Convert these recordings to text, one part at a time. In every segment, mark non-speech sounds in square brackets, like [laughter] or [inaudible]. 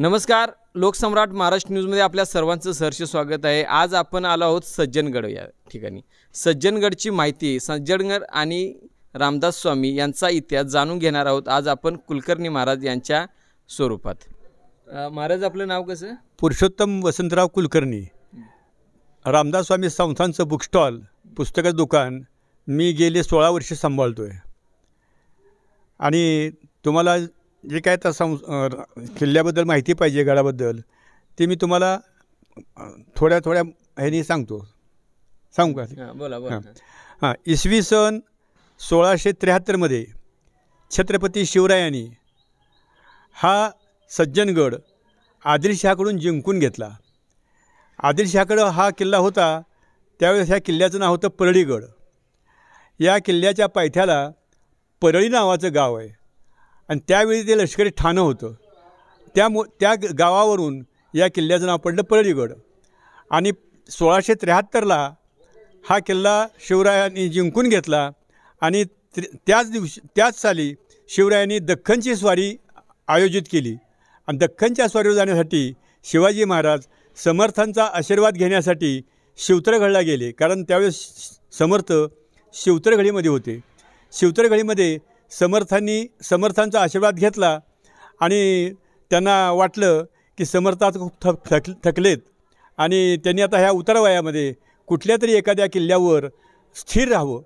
नमस्कार लोकसम्राट महाराष्ट्र न्यूजमध्ये आपल्या सर्वांचं सहर्ष स्वागत आहे आज आपण आलो आहोत सज्जनगड या ठिकाणी सज्जनगडची माहिती सज्जनगड आणि रामदास स्वामी यांचा इतिहास जाणून घेणार आहोत आज आपण कुलकर्णी महाराज यांच्या स्वरूपात महाराज आपलं नाव कसं पुरुषोत्तम वसंतराव कुलकर्णी रामदास स्वामी संस्थांचं बुकस्टॉल पुस्तकाचं दुकान मी गेले सोळा वर्ष सांभाळतो आहे आणि तुम्हाला जे काय आता सं किल्ल्याबद्दल माहिती पाहिजे गडाबद्दल ते मी तुम्हाला थोड्या थोड्या ह्यानी सांगतो सांगू का बोला बोला हां इसवी सन सोळाशे त्र्याहत्तरमध्ये छत्रपती शिवरायांनी हा सज्जनगड आदिलशहाकडून जिंकून घेतला आदिलशहाकडं हा किल्ला होता त्यावेळेस ह्या किल्ल्याचं नाव होतं परळीगड या किल्ल्याच्या पायथ्याला परळी नावाचं गाव आहे आणि त्यावेळी ते लष्करी ठाणं होतं मु त्या गावावरून या किल्ल्याचं नाव पडलं पळलीगड आणि सोळाशे त्र्याहत्तरला हा किल्ला शिवरायांनी जिंकून घेतला आणि त्याच दिवशी त्याच साली शिवरायांनी दख्खनची स्वारी आयोजित केली आणि दख्खनच्या स्वारीवर जाण्यासाठी शिवाजी महाराज समर्थांचा आशीर्वाद घेण्यासाठी शिवतरगडला गेले कारण त्यावेळेस समर्थ शिवतरघळीमध्ये होते शिवतरघळीमध्ये समर्थांनी समर्थांचा आशीर्वाद घेतला आणि त्यांना वाटलं की समर्थ आता खूप थक थक थकलेत आणि त्यांनी आता ह्या उतारवयामध्ये कुठल्या तरी एखाद्या किल्ल्यावर स्थिर राहावं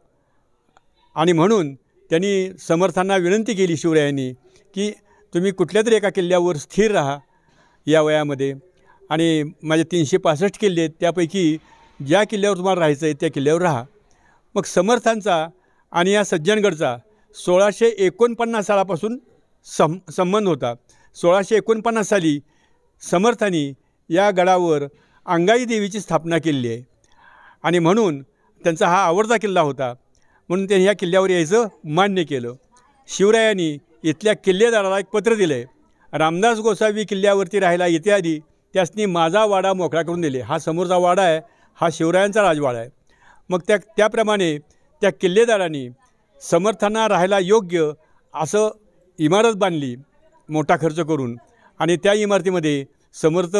आणि म्हणून त्यांनी समर्थांना विनंती केली शिवरायांनी की तुम्ही कुठल्या तरी एका किल्ल्यावर स्थिर राहा या वयामध्ये आणि माझे तीनशे पासष्ट किल्ले आहेत त्यापैकी ज्या किल्ल्यावर तुम्हाला राहायचं आहे त्या किल्ल्यावर राहा मग समर्थांचा आणि या सज्जनगडचा सोळाशे एकोणपन्नास सालापासून सं संबंध होता सोळाशे एकोणपन्नास साली समर्थांनी या गडावर अंगाई देवीची स्थापना केली आहे आणि म्हणून त्यांचा हा आवडता किल्ला होता म्हणून त्यांनी या किल्ल्यावर यायचं मान्य केलं शिवरायांनी इथल्या किल्लेदाराला एक पत्र दिलं आहे रामदास गोसावी किल्ल्यावरती राहायला इत्यादी त्यासनी माझा वाडा मोकळा करून दिले हा समोरचा वाडा आहे हा शिवरायांचा राजवाडा आहे मग त्या त्याप्रमाणे त्या किल्लेदारांनी समर्थांना राहायला योग्य असं इमारत बांधली मोठा खर्च करून आणि त्या इमारतीमध्ये समर्थ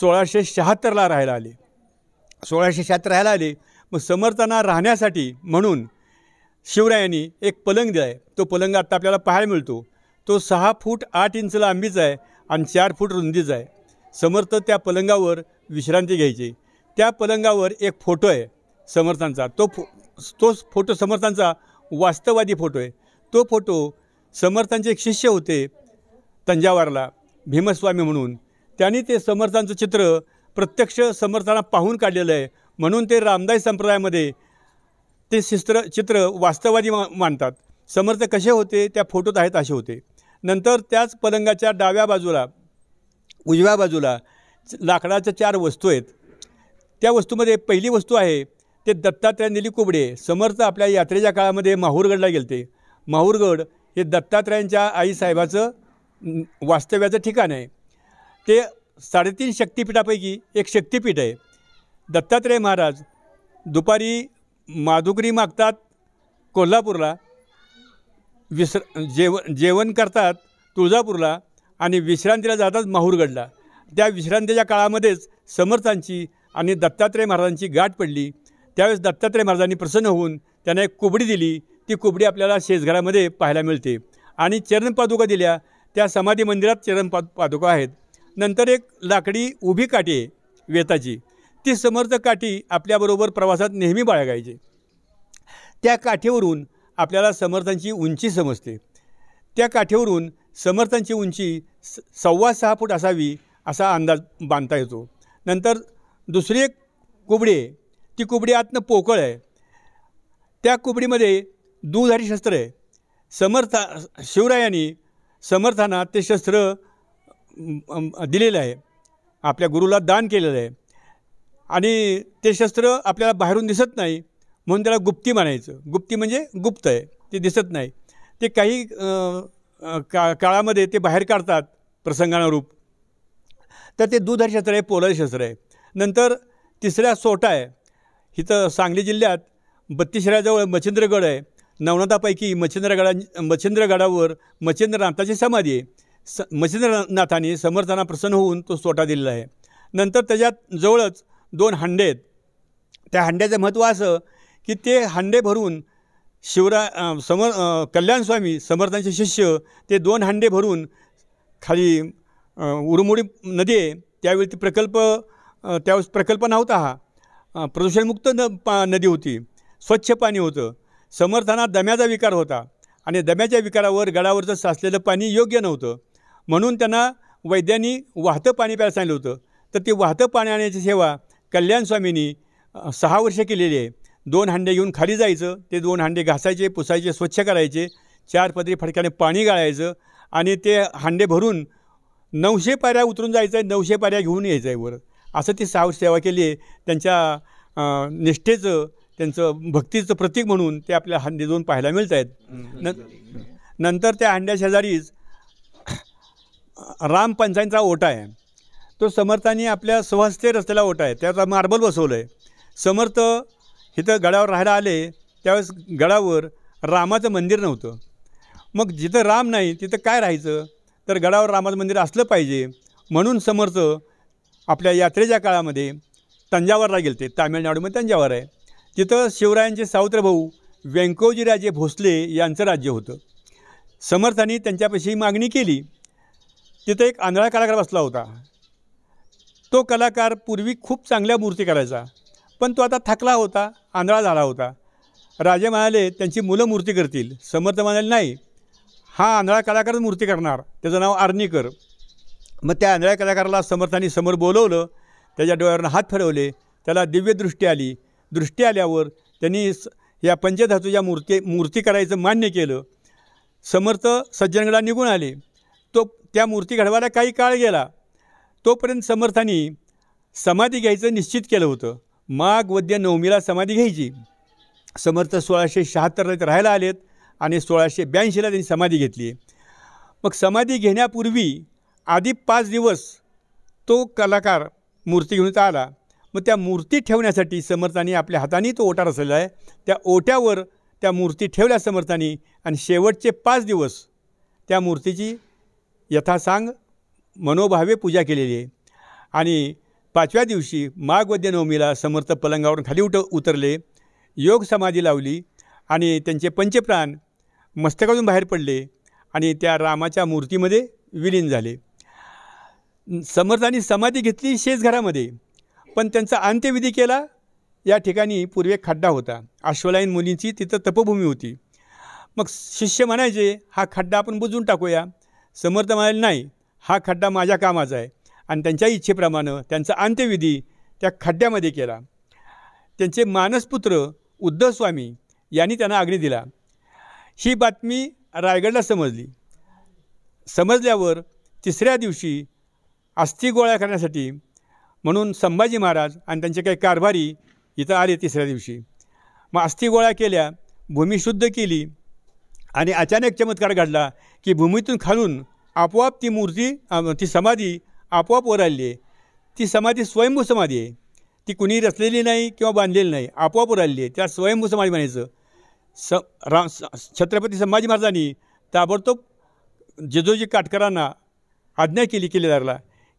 सोळाशे शहात्तरला राहायला आले सोळाशे शहात्तर राहायला आले मग समर्थांना राहण्यासाठी म्हणून शिवरायांनी एक पलंग दिला आहे तो पलंग आत्ता आपल्याला पाहायला मिळतो तो सहा फूट आठ इंचला आंबीचा आहे आणि चार फूट रुंदीचा आहे समर्थ त्या पलंगावर विश्रांती घ्यायची त्या पलंगावर एक फोटो आहे समर्थांचा तो फो तोच फोटो समर्थांचा वास्तववादी फोटो आहे तो फोटो समर्थांचे एक शिष्य होते तंजावरला भीमस्वामी म्हणून त्यांनी ते समर्थांचं चित्र प्रत्यक्ष समर्थांना पाहून काढलेलं आहे म्हणून ते रामदाई संप्रदायामध्ये ते शिस्त्र चित्र वास्तववादी मा मानतात समर्थ कसे होते त्या फोटोत आहेत असे होते नंतर त्याच पलंगाच्या डाव्या बाजूला उजव्या बाजूला लाकडाच्या चार वस्तू आहेत त्या वस्तूमध्ये पहिली वस्तू आहे ते दत्तात्रय निली कुबडे समर्थ आपल्या यात्रेच्या काळामध्ये माहूरगडला गेलते माहूरगड हे दत्तात्रयांच्या आईसाहेबाचं वास्तव्याचं ठिकाण आहे ते साडेतीन शक्तिपीठापैकी एक शक्तिपीठ आहे दत्तात्रय महाराज दुपारी माधुकरी मागतात कोल्हापूरला विसर जेव जेवण करतात तुळजापूरला आणि विश्रांतीला जातात माहूरगडला त्या विश्रांतीच्या काळामध्येच समर्थांची आणि दत्तात्रय महाराजांची गाठ पडली त्यावेळेस दत्तात्रय महाराजांनी प्रसन्न होऊन त्यांना एक कुबडी दिली ती कुबडी आपल्याला शेजघरामध्ये पाहायला मिळते आणि चरणपादुका दिल्या त्या समाधी मंदिरात चरणपा पादुका आहेत नंतर एक लाकडी उभी काठी आहे वेताची ती समर्थ काठी आपल्याबरोबर प्रवासात नेहमी बाळगायची त्या काठीवरून आपल्याला समर्थांची उंची समजते त्या काठीवरून समर्थांची उंची स सव्वा सहा फूट असावी असा अंदाज बांधता येतो नंतर दुसरी एक कुबडे ती कुबडी आतनं पोकळ आहे त्या कुबडीमध्ये दुधारी शस्त्र आहे समर्थ शिवरायांनी समर्थांना ते शस्त्र दिलेलं आहे आपल्या गुरुला दान केलेलं आहे आणि ते शस्त्र आपल्याला बाहेरून दिसत नाही म्हणून त्याला गुप्ती मानायचं गुप्ती म्हणजे गुप्त आहे ते दिसत नाही ते काही का काळामध्ये ते बाहेर काढतात प्रसंगानुरूप तर ते दुधारी शस्त्र आहे पोलारी शस्त्र आहे नंतर तिसऱ्या सोटा आहे इथं सांगली जिल्ह्यात बत्तीशराजवळ मच्छिंद्रगड आहे नवनाथापैकी मच्छिंद्रगडा मच्छिंद्रगडावर मच्छिंद्रनाथाची समाधी आहे स मच्छिंद्रनाथाने समर्थांना प्रसन्न होऊन तो सोटा दिलेला आहे नंतर त्याच्यात जवळच दोन हांडे आहेत त्या हांड्याचं महत्त्व असं की ते हांडे भरून शिवरा समर कल्याणस्वामी समर्थांचे शिष्य ते दोन हांडे भरून खाली उरुमोडी नदी आहे त्यावेळी ते प्रकल्प त्यावेळेस प्रकल्प नव्हता हा प्रदूषणमुक्त न पा नदी होती स्वच्छ पाणी होतं समर्थांना दम्याचा विकार होता आणि दम्याच्या विकारावर गडावरचं साचलेलं पाणी योग्य नव्हतं म्हणून त्यांना वैद्यांनी वाहतं पाणी प्यायला सांगितलं होतं तर ते वाहतं पाणी आणण्याची सेवा कल्याण स्वामींनी सहा वर्ष केलेली आहे दोन हांडे घेऊन खाली जायचं ते दोन हांडे घासायचे पुसायचे स्वच्छ करायचे चार पदरी फडक्याने पाणी गाळायचं आणि ते हांडे भरून नऊशे पाऱ्या उतरून जायचं आहे नऊशे पाऱ्या घेऊन यायचं आहे वर असं ती साव सेवा केली त्यांच्या निष्ठेचं त्यांचं भक्तीचं प्रतीक म्हणून ते आपल्या हंडी दोन पाहायला मिळत आहेत न नंतर त्या हंड्या शेजारीच रामपंचायतचा ओटा आहे तो समर्थांनी आपल्या स्वहस्ते रस्त्याला ओटा आहे त्याचा मार्बल बसवलं आहे समर्थ इथं गडावर राहायला आले त्यावेळेस गडावर रामाचं मंदिर नव्हतं मग जिथं राम नाही तिथं काय राहायचं तर गडावर रामाचं मंदिर असलं पाहिजे म्हणून समर्थ आपल्या यात्रेच्या काळामध्ये तंजावरला गेले ते तामिळनाडूमध्ये तंजावर आहे तिथं शिवरायांचे सावत्र भाऊ व्यंकोजीराजे भोसले यांचं राज्य होतं समर्थांनी त्यांच्यापाशी मागणी केली तिथं एक आंधळा कलाकार बसला होता तो कलाकार पूर्वी खूप चांगल्या मूर्ती करायचा पण तो आता थकला होता आंधळा झाला होता राजे म्हणाले त्यांची मुलं मूर्ती करतील समर्थ म्हणाले नाही हा आंधळा कलाकारच मूर्ती करणार त्याचं नाव आर्णीकर मग त्या आंधळ्या कलाकाराला समर्थांनी समोर बोलवलं त्याच्या डोळ्यावरनं हात फिरवले त्याला दिव्यदृष्टी आली दृष्टी आल्यावर त्यांनी या पंचधातूच्या मूर्ती मूर्ती करायचं मान्य केलं समर्थ सज्जनगडा निघून आले तो त्या मूर्ती घडवायला काही काळ गेला तोपर्यंत समर्थांनी समाधी घ्यायचं निश्चित केलं होतं माघ वद्य नवमीला समाधी घ्यायची समर्थ सोळाशे शहात्तरला राहायला आलेत आणि सोळाशे ब्याऐंशीला त्यांनी समाधी घेतली मग समाधी घेण्यापूर्वी आधी पाच दिवस तो कलाकार मूर्ती घेऊन आला मग त्या मूर्ती ठेवण्यासाठी समर्थांनी आपल्या हाताने तो ओटार रचलेला आहे त्या ओट्यावर त्या मूर्ती ठेवल्या समर्थांनी आणि शेवटचे पाच दिवस त्या मूर्तीची यथासांग मनोभावे पूजा केलेली आहे आणि पाचव्या दिवशी माघवद्य नवमीला समर्थ पलंगावरून खाली उठ उतरले योग समाधी लावली आणि त्यांचे पंचप्राण मस्तकातून बाहेर पडले आणि त्या रामाच्या मूर्तीमध्ये विलीन झाले समर्थांनी समाधी घेतली शेजघरामध्ये पण त्यांचा अंत्यविधी केला या ठिकाणी पूर्वे खड्डा होता अश्वलायन मुलींची तिथं तपभूमी होती मग शिष्य म्हणायचे हा खड्डा आपण बुजून टाकूया समर्थ म्हणाले नाही हा खड्डा माझ्या कामाचा आहे आणि त्यांच्या इच्छेप्रमाणे त्यांचा अंत्यविधी त्या खड्ड्यामध्ये केला त्यांचे मानसपुत्र उद्धवस्वामी यांनी त्यांना आग्नी दिला ही बातमी रायगडला समजली समजल्यावर तिसऱ्या दिवशी अस्थि गोळा करण्यासाठी म्हणून संभाजी महाराज आणि त्यांचे काही कारभारी इथं आले तिसऱ्या दिवशी मग अस्थि गोळा केल्या भूमी शुद्ध केली आणि अचानक चमत्कार घडला की भूमीतून खालून आपोआप ती मूर्ती ती समाधी आपोआप वर आली आहे ती समाधी स्वयंभू समाधी आहे ती कुणी रचलेली नाही किंवा बांधलेली नाही आपोआप वर आली आहे त्या स्वयंभू समाधी म्हणायचं स रा छत्रपती संभाजी महाराजांनी ताबडतोब जेजोजी काटकरांना आज्ञा केली किल्लेदारला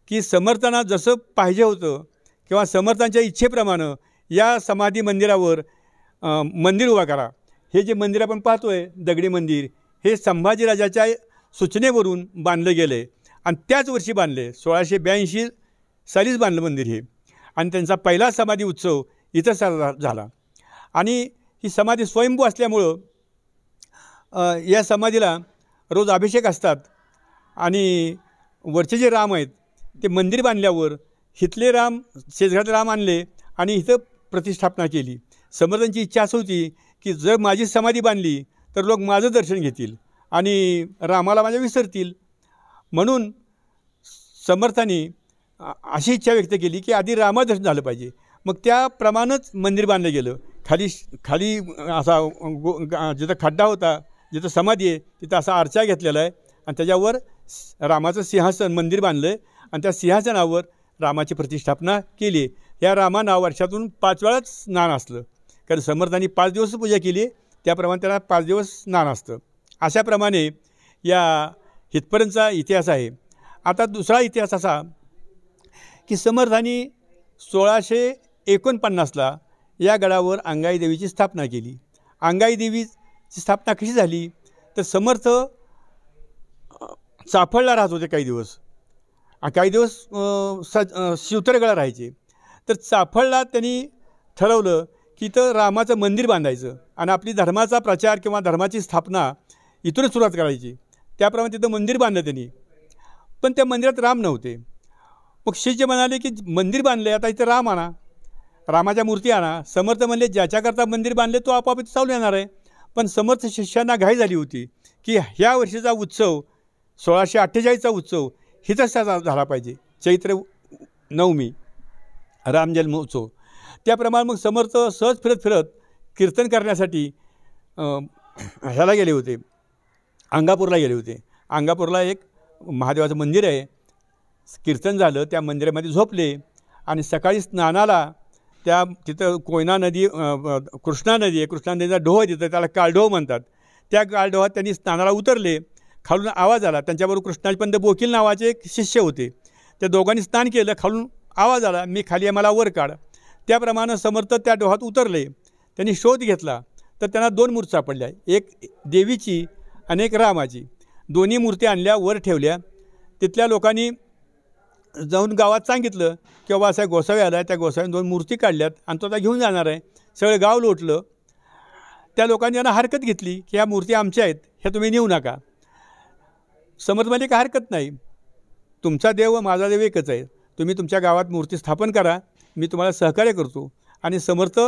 की समर्थांना जसं पाहिजे होतं किंवा समर्थांच्या इच्छेप्रमाणे या समाधी मंदिरावर मंदिर उभा करा हे जे मंदिर आपण पाहतो आहे दगडी मंदिर हे संभाजीराजाच्या सूचनेवरून बांधलं गेलं आहे आणि त्याच वर्षी बांधले सोळाशे ब्याऐंशी सालीच बांधलं मंदिर हे आणि त्यांचा पहिला समाधी उत्सव इथं साजरा झाला आणि ही समाधी स्वयंभू असल्यामुळं या समाधीला रोज अभिषेक असतात आणि वरचे जे राम आहेत ते मंदिर बांधल्यावर हिथले राम शेजघाट राम आणले आणि इथं प्रतिष्ठापना केली समर्थांची इच्छा असं होती की जर माझी समाधी बांधली तर लोक माझं दर्शन घेतील आणि रामाला माझ्या विसरतील म्हणून समर्थांनी अशी इच्छा व्यक्त केली की आधी रामादर्शन झालं पाहिजे मग त्याप्रमाणेच मंदिर बांधलं गेलं खाली खाली असा गो जिथं खड्डा होता जिथं समाधी आहे तिथं असा आरचा घेतलेला आहे आणि त्याच्यावर रामाचं सिंहासन मंदिर बांधलं आहे आणि त्या नावावर रामाची प्रतिष्ठापना केली या रामांना वर्षातून पाच वेळाच स्नान असलं कारण समर्थांनी पाच दिवस पूजा केली त्याप्रमाणे त्यांना पाच दिवस स्नान असतं अशाप्रमाणे या इथपर्यंतचा इतिहास आहे आता दुसरा इतिहास असा की समर्थांनी सोळाशे एकोणपन्नासला या गडावर अंगाई देवीची स्थापना केली अंगाई देवीची स्थापना कशी झाली तर समर्थ चाफळला राहत होते काही दिवस काही दिवस सज शिवतरेकडा राहायचे तर चाफळला त्यांनी ठरवलं की इथं रामाचं मंदिर बांधायचं आणि आपली धर्माचा प्रचार किंवा धर्माची स्थापना इथूनच सुरुवात करायची त्याप्रमाणे तिथं मंदिर बांधलं त्यांनी पण त्या मंदिरात राम नव्हते मग शिष्य म्हणाले की मंदिर बांधले आता इथं राम आणा रामाच्या मूर्ती आणा समर्थ म्हणले ज्याच्याकरता मंदिर बांधले तो आपोआप चालू येणार आहे पण समर्थ शिष्यांना घाई झाली होती की ह्या वर्षीचा उत्सव सोळाशे अठ्ठेचाळीसचा उत्सव त्याचा झाला पाहिजे चैत्र नवमी रामजन्म उत्सव त्याप्रमाणे मग समर्थ सहज फिरत फिरत कीर्तन करण्यासाठी ह्याला गेले होते अंगापूरला गेले होते अंगापूरला एक महादेवाचं मंदिर आहे कीर्तन झालं त्या मंदिरामध्ये झोपले आणि सकाळी स्नानाला त्या तिथं कोयना नदी कृष्णा नदी आहे कृष्णा नदीचा डोह तिथं त्याला काळढोह म्हणतात त्या काळढोहात त्यांनी स्नानाला उतरले खालून आवाज आला त्यांच्याबरोबर कृष्णाजीपंत बोकील नावाचे एक शिष्य होते त्या दोघांनी स्नान केलं खालून आवाज आला मी खाली मला वर काढ त्याप्रमाणे समर्थ त्या डोहात उतरले त्यांनी शोध घेतला तर त्यांना दोन मूर्ती सापडल्या एक देवीची आणि एक रामाची दोन्ही मूर्ती आणल्या वर ठेवल्या तिथल्या लोकांनी जाऊन गावात सांगितलं की बाबा असा गोसावी आला त्या गोसाव्याने दोन मूर्ती काढल्यात आणि तो आता घेऊन जाणार आहे सगळं गाव लोटलं त्या लोकांनी यांना हरकत घेतली की ह्या मूर्ती आमच्या आहेत ह्या तुम्ही नेऊ नका म्हणजे काय हरकत नाही तुमचा देव व माझा देव एकच आहे तुम्ही तुमच्या गावात मूर्ती स्थापन करा मी तुम्हाला सहकार्य करतो आणि समर्थ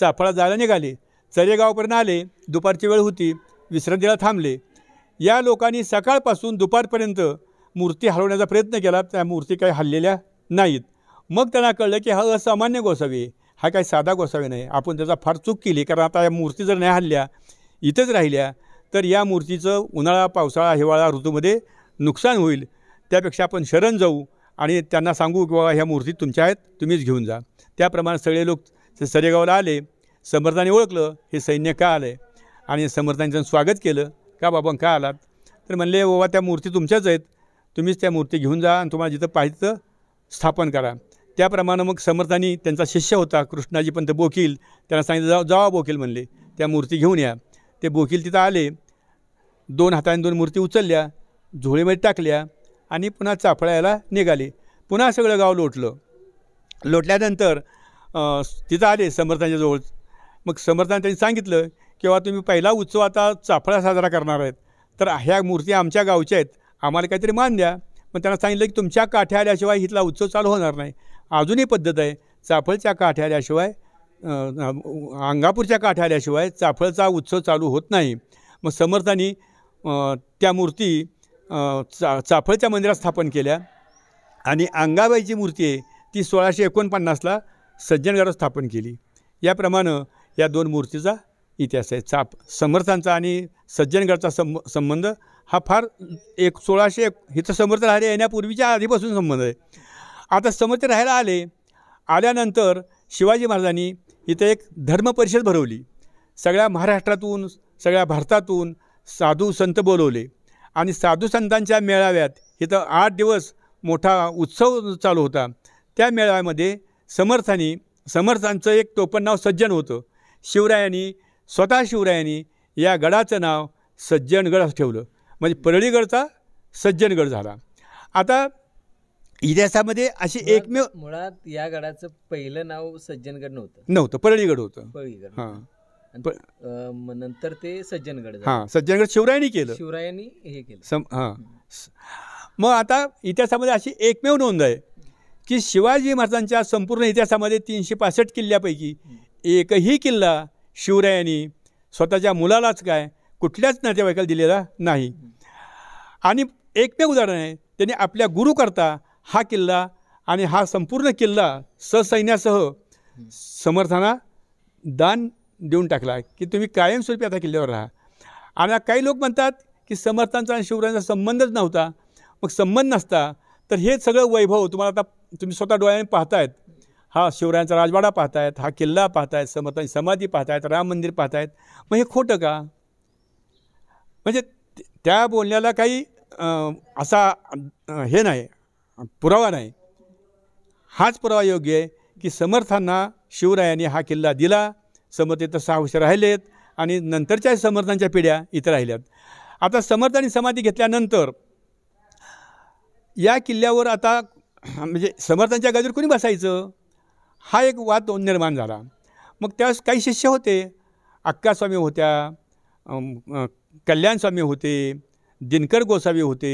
चाफळा जायला निघाले चरेगावपर्यंत आले दुपारची वेळ होती विश्रांतीला थांबले या लोकांनी सकाळपासून दुपारपर्यंत मूर्ती हलवण्याचा प्रयत्न केला त्या मूर्ती काही हल्लेल्या नाहीत मग त्यांना कळलं की हा असामान्य गोसावी हा काही साधा गोसावी नाही आपण त्याचा फार चूक केली कारण आता या मूर्ती जर नाही हल्ल्या इथंच राहिल्या तर या मूर्तीचं उन्हाळा पावसाळा हिवाळा ऋतूमध्ये नुकसान होईल त्यापेक्षा आपण शरण जाऊ आणि त्यांना सांगू की बाबा ह्या मूर्ती तुमच्या आहेत तुम्हीच घेऊन जा त्याप्रमाणे सगळे लोक सरेगावला आले समर्थाने ओळखलं हे सैन्य का आलं आहे आणि जण स्वागत केलं का बाबा का आलात तर म्हणले बाबा त्या मूर्ती तुमच्याच आहेत तुम्हीच त्या मूर्ती घेऊन जा आणि तुम्हाला जिथं पाहिजे तिथं स्थापन करा त्याप्रमाणे मग समर्थांनी त्यांचा शिष्य होता कृष्णाजी पंत बोकील त्यांना सांगितलं जावा बोकील म्हणले त्या मूर्ती घेऊन या ते बोकील तिथं आले दोन हाताने दोन मूर्ती उचलल्या झोळीमध्ये टाकल्या आणि पुन्हा चाफळायला निघाली पुन्हा सगळं गाव लोटलं लोटल्यानंतर तिथं आले समर्थांच्या जवळ मग समर्थांनी त्यांनी सांगितलं की किंवा तुम्ही पहिला उत्सव आता चाफळा साजरा करणार आहेत तर ह्या मूर्ती आमच्या गावच्या आहेत आम्हाला काहीतरी मान द्या मग त्यांना सांगितलं की तुमच्या काठ्या आल्याशिवाय इथला उत्सव चालू होणार नाही अजूनही पद्धत आहे चाफळच्या काठ्या आल्याशिवाय अंगापूरच्या काठ्या आल्याशिवाय चाफळचा उत्सव चालू होत नाही मग समर्थांनी त्या मूर्ती चा चाफळच्या मंदिरात स्थापन केल्या आणि अंगाबाईची मूर्ती आहे ती सोळाशे एकोणपन्नासला सज्जनगडात स्थापन केली याप्रमाणे या दोन मूर्तीचा इतिहास आहे चाप समर्थांचा आणि सज्जनगडचा संबंध हा फार एक सोळाशे एक हिचं समर्थ राहिले येण्यापूर्वीच्या आधीपासून संबंध आहे आता समर्थ राहायला आले आल्यानंतर शिवाजी महाराजांनी इथं एक धर्मपरिषद भरवली सगळ्या महाराष्ट्रातून सगळ्या भारतातून साधू संत बोलवले आणि साधू संतांच्या मेळाव्यात इथं आठ दिवस मोठा उत्सव चालू होता त्या मेळाव्यामध्ये समर्थांनी समर्थांचं एक टोपण नाव सज्जन होतं शिवरायांनी स्वतः शिवरायांनी या गडाचं नाव सज्जनगड ठेवलं म्हणजे परळीगडचा सज्जनगड झाला आता इतिहासामध्ये अशी एकमेव मुळात या गडाचं पहिलं नाव सज्जनगड नव्हतं नव्हतं परळीगड होतं परळीगड हां पण- नंतर ते सज्जनगड हा हां सज्जनगड शिवरायांनी केलं शिवरायांनी हे केलं सम हां मग आता इतिहासामध्ये अशी एकमेव नोंद आहे की शिवाजी महाराजांच्या संपूर्ण इतिहासामध्ये तीनशे पासष्ट किल्ल्यापैकी एकही किल्ला शिवरायांनी स्वतःच्या मुलालाच काय कुठल्याच नातेवाईकाला दिलेला नाही आणि एकमेव उदाहरण आहे त्यांनी आपल्या गुरुकरता हा किल्ला आणि हा संपूर्ण किल्ला ससैन्यासह समर्थांना दान देऊन टाकला की तुम्ही कायमस्वरूपी आता किल्ल्यावर राहा आणि काही लोक म्हणतात की समर्थांचा आणि शिवरायांचा संबंधच नव्हता मग संबंध नसता तर हे सगळं वैभव तुम्हाला आता तुम्ही स्वतः डोळ्याने पाहतायत हा शिवरायांचा राजवाडा पाहतायत हा किल्ला पाहतायत समर्थांची समाधी पाहतायत राम मंदिर पाहतायत मग हे खोटं का म्हणजे त्या बोलण्याला काही असा हे नाही पुरावा नाही हाच पुरावा योग्य आहे की समर्थांना शिवरायांनी हा किल्ला दिला इथं सहा राहिलेत आणि नंतरच्या समर्थांच्या पिढ्या इथं राहिल्यात आता समर्थ आणि समाधी घेतल्यानंतर या किल्ल्यावर आता [clears throat] म्हणजे समर्थांच्या गादीवर कोणी बसायचं हा एक वाद निर्माण झाला मग त्यावेळेस काही शिष्य होते अक्कास्वामी होत्या कल्याणस्वामी होते दिनकर गोसावी होते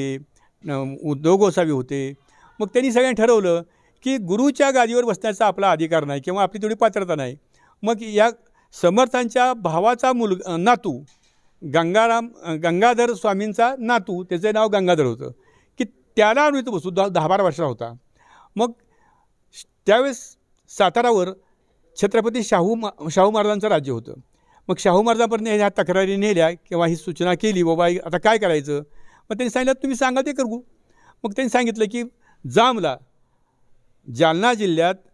उद्धव गोसावी होते मग त्यांनी सगळ्यांनी ठरवलं की गुरुच्या गादीवर बसण्याचा आपला अधिकार नाही किंवा आपली थोडी पात्रता नाही मग या समर्थांच्या भावाचा मुल नातू गंगाराम गंगाधर स्वामींचा नातू त्याचं नाव गंगाधर होतं की त्याला तो बसू दहा दहा बारा वर्षाचा होता मग त्यावेळेस सातारावर छत्रपती शाहू मा शाहू महाराजांचं राज्य होतं मग शाहू महाराजांपर्यंत ह्या तक्रारी नेल्या किंवा ही सूचना केली बाबा आता काय करायचं मग त्यांनी सांगितलं तुम्ही सांगा ते करू मग त्यांनी सांगितलं की जामला जालना जिल्ह्यात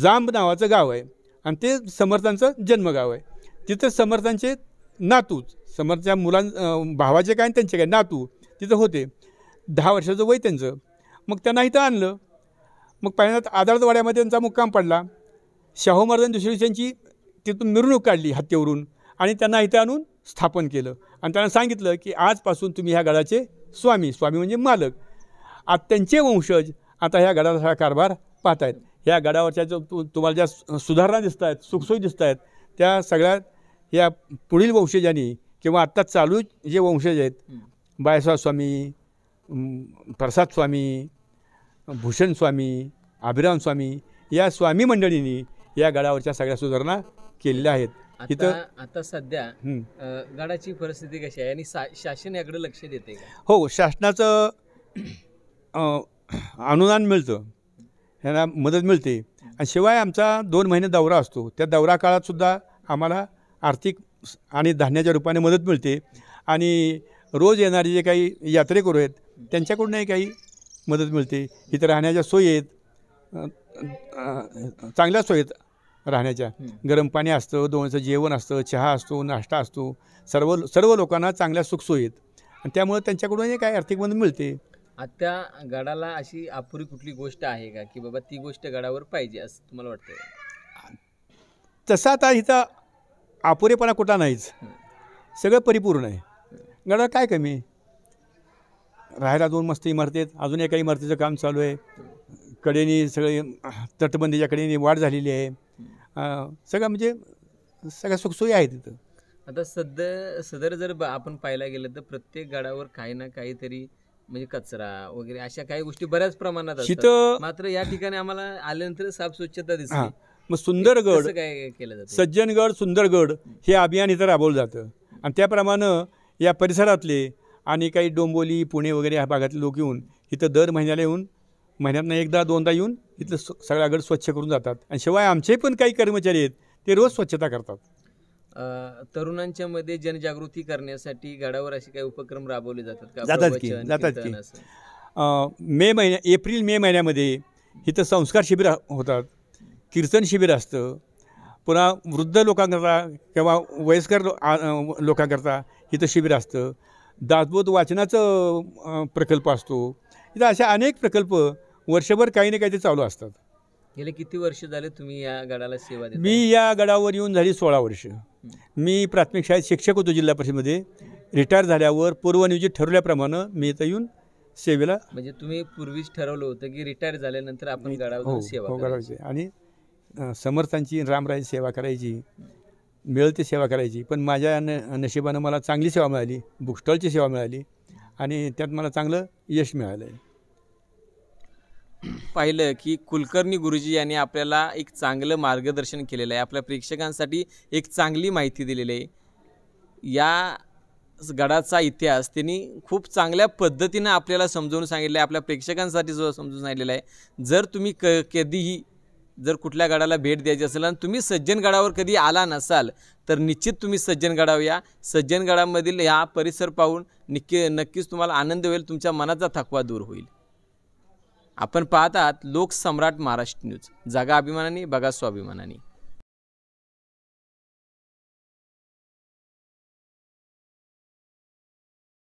जांब नावाचं गाव आहे आणि ते समर्थांचं जन्मगाव आहे तिथं समर्थांचे नातूच समर्थच्या मुलां भावाचे काय आणि त्यांचे काय नातू तिथं होते दहा वर्षाचं वय त्यांचं मग त्यांना इथं आणलं मग पहिल्यांदा आदळवाड्यामध्ये त्यांचा मुक्काम पडला शाहू महाराज दुसऱ्या दिवसांची तिथून मिरवणूक काढली हत्येवरून आणि त्यांना इथं आणून स्थापन केलं आणि त्यांना सांगितलं की आजपासून तुम्ही ह्या गडाचे स्वामी स्वामी म्हणजे मालक आ त्यांचे वंशज आता ह्या गडाचा कारभार पाहतायत या गडावरच्या जो तु तुम्हाला ज्या सुधारणा दिसत आहेत सुखसोयी दिसत आहेत त्या सगळ्या या पुढील वंशजांनी किंवा आत्ता चालू जे वंशज आहेत बायसा स्वामी प्रसाद स्वामी भूषण स्वामी अभिराम स्वामी या स्वामी मंडळींनी या गडावरच्या सगळ्या सुधारणा केलेल्या आहेत इथं आता सध्या गडाची परिस्थिती कशी आहे आणि सा शासन याकडे लक्ष देते हो शासनाचं अनुदान मिळतं यांना मदत मिळते आणि शिवाय आमचा दोन महिने दौरा असतो त्या दौरा काळातसुद्धा आम्हाला आर्थिक आणि धान्याच्या रूपाने मदत मिळते आणि रोज येणारे जे काही यात्रेकरू आहेत त्यांच्याकडूनही काही मदत मिळते इथं राहण्याच्या सोयी आहेत चांगल्या आहेत राहण्याच्या गरम पाणी असतं दोनचं जेवण असतं चहा असतो नाश्ता असतो सर्व सर्व लोकांना चांगल्या सुखसोयी आहेत आणि त्यामुळं त्यांच्याकडूनही काही आर्थिक मदत मिळते आता गडाला अशी अपुरी कुठली गोष्ट आहे का की बाबा ती गोष्ट गडावर पाहिजे असं तुम्हाला वाटतं तसा आता हिचा अपुरेपणा कुठला नाहीच सगळं परिपूर्ण आहे गडाला काय कमी राहायला दोन मस्त इमारतीत अजून एका इमारतीचं काम चालू आहे कडेनी सगळे तटबंदीच्या कडेनी वाढ झालेली आहे सगळं म्हणजे सगळ्या सुखसोयी आहे तिथं आता सध्या सदर जर आपण पाहायला गेलं तर प्रत्येक गडावर काही ना काहीतरी म्हणजे कचरा वगैरे अशा काही गोष्टी बऱ्याच प्रमाणात असतात. मात्र या ठिकाणी आम्हाला आल्यानंतर साफ स्वच्छता दिसली मग सुंदरगड काय केलं जातं सज्जनगड सुंदरगड हे अभियान इथं राबवलं जातं आणि त्याप्रमाणे या परिसरातले आणि काही डोंबोली पुणे वगैरे ह्या भागातले लोक येऊन इथं दर महिन्याला येऊन महिन्यातनं एकदा दोनदा येऊन इथलं स- सगळा गड स्वच्छ करून जातात आणि शिवाय आमचे पण काही कर्मचारी आहेत ते रोज स्वच्छता करतात तरुणांच्या मध्ये जनजागृती करण्यासाठी गडावर असे काही उपक्रम राबवले जातात का जातात की जातात की मे महिन्या एप्रिल मे महिन्यामध्ये इथं संस्कार शिबिर होतात कीर्तन शिबिर असतं पुन्हा वृद्ध लोकांकरता किंवा वयस्कर लोकांकरता इथं शिबिर असतं दासबोध वाचनाचं प्रकल्प असतो इथं अशा अनेक प्रकल्प वर्षभर काही ना काही ते चालू असतात गेले किती वर्ष झाले तुम्ही या गडाला सेवा देता मी या गडावर येऊन झाली सोळा वर्ष मी प्राथमिक शाळेत शिक्षक होतो जिल्हा परिषदेमध्ये रिटायर झाल्यावर पूर्वनियोजित ठरवल्याप्रमाणे मी इथं येऊन सेवेला म्हणजे तुम्ही पूर्वीच ठरवलं होतं की रिटायर झाल्यानंतर आपण गडावर हो, हो, सेवा आणि समर्थांची रामराय सेवा करायची मिळेल सेवा करायची पण माझ्या न नशिबानं मला चांगली सेवा मिळाली बुकस्टॉलची सेवा मिळाली आणि त्यात मला चांगलं यश मिळालं आहे पाहिलं की कुलकर्णी गुरुजी यांनी आपल्याला एक चांगलं मार्गदर्शन केलेलं आहे आपल्या प्रेक्षकांसाठी एक चांगली माहिती दिलेली आहे या गडाचा इतिहास त्यांनी खूप चांगल्या पद्धतीनं आपल्याला समजवून सांगितलं आहे आपल्या प्रेक्षकांसाठी जो समजून सांगितलेलं आहे जर तुम्ही क कधीही जर कुठल्या गडाला भेट द्यायची असेल आणि तुम्ही सज्जनगडावर कधी आला नसाल तर निश्चित तुम्ही सज्जनगडावर या सज्जनगडामधील हा परिसर पाहून निक्की नक्कीच तुम्हाला आनंद होईल तुमच्या मनाचा थकवा दूर होईल आपण पाहतात लोकसम्राट महाराष्ट्र न्यूज जागा अभिमानाने बघा स्वाभिमानाने